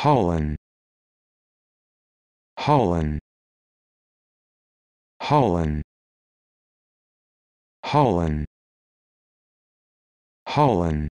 Holland Holland Holland Holland Holland